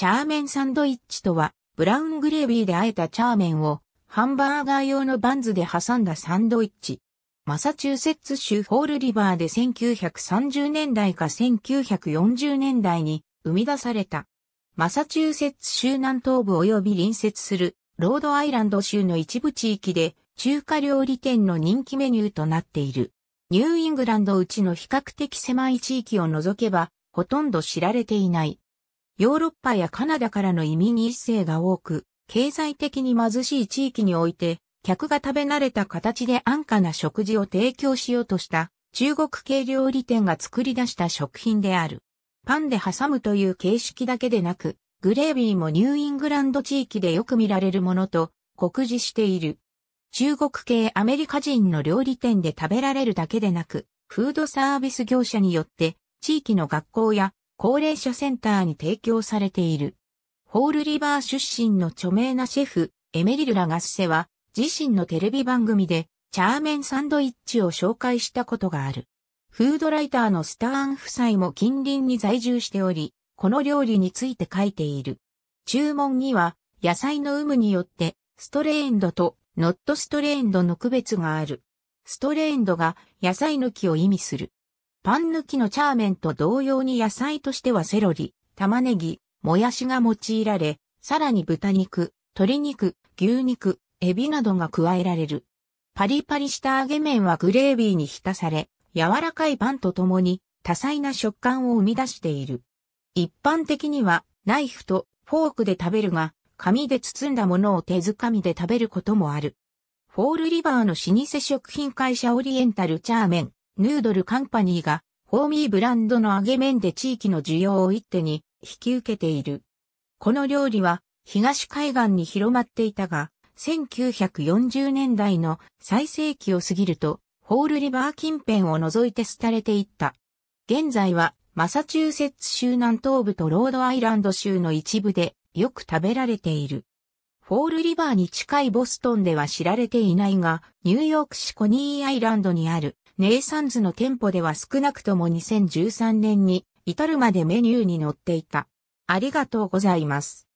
チャーメンサンドイッチとは、ブラウングレービーで和えたチャーメンを、ハンバーガー用のバンズで挟んだサンドイッチ。マサチューセッツ州ホールリバーで1930年代か1940年代に生み出された。マサチューセッツ州南東部及び隣接するロードアイランド州の一部地域で中華料理店の人気メニューとなっている。ニューイングランドうちの比較的狭い地域を除けば、ほとんど知られていない。ヨーロッパやカナダからの移民一世が多く、経済的に貧しい地域において、客が食べ慣れた形で安価な食事を提供しようとした中国系料理店が作り出した食品である。パンで挟むという形式だけでなく、グレービーもニューイングランド地域でよく見られるものと酷似している。中国系アメリカ人の料理店で食べられるだけでなく、フードサービス業者によって地域の学校や高齢者センターに提供されている。ホールリバー出身の著名なシェフ、エメリル・ラガッセは、自身のテレビ番組で、チャーメンサンドイッチを紹介したことがある。フードライターのスターン夫妻も近隣に在住しており、この料理について書いている。注文には、野菜の有無によって、ストレーンドとノットストレーンドの区別がある。ストレーンドが野菜抜きを意味する。パン抜きのチャーメンと同様に野菜としてはセロリ、玉ねぎ、もやしが用いられ、さらに豚肉、鶏肉、牛肉、エビなどが加えられる。パリパリした揚げ麺はグレービーに浸され、柔らかいパンとともに多彩な食感を生み出している。一般的にはナイフとフォークで食べるが、紙で包んだものを手づかみで食べることもある。フォールリバーの老舗食品会社オリエンタルチャーメン、ヌードルカンパニーが、ホーミーブランドの揚げ麺で地域の需要を一手に引き受けている。この料理は、東海岸に広まっていたが、1940年代の最盛期を過ぎると、ホールリバー近辺を除いて廃れていった。現在は、マサチューセッツ州南東部とロードアイランド州の一部でよく食べられている。ホールリバーに近いボストンでは知られていないが、ニューヨーク市コニーアイランドにあるネイサンズの店舗では少なくとも2013年に至るまでメニューに載っていた。ありがとうございます。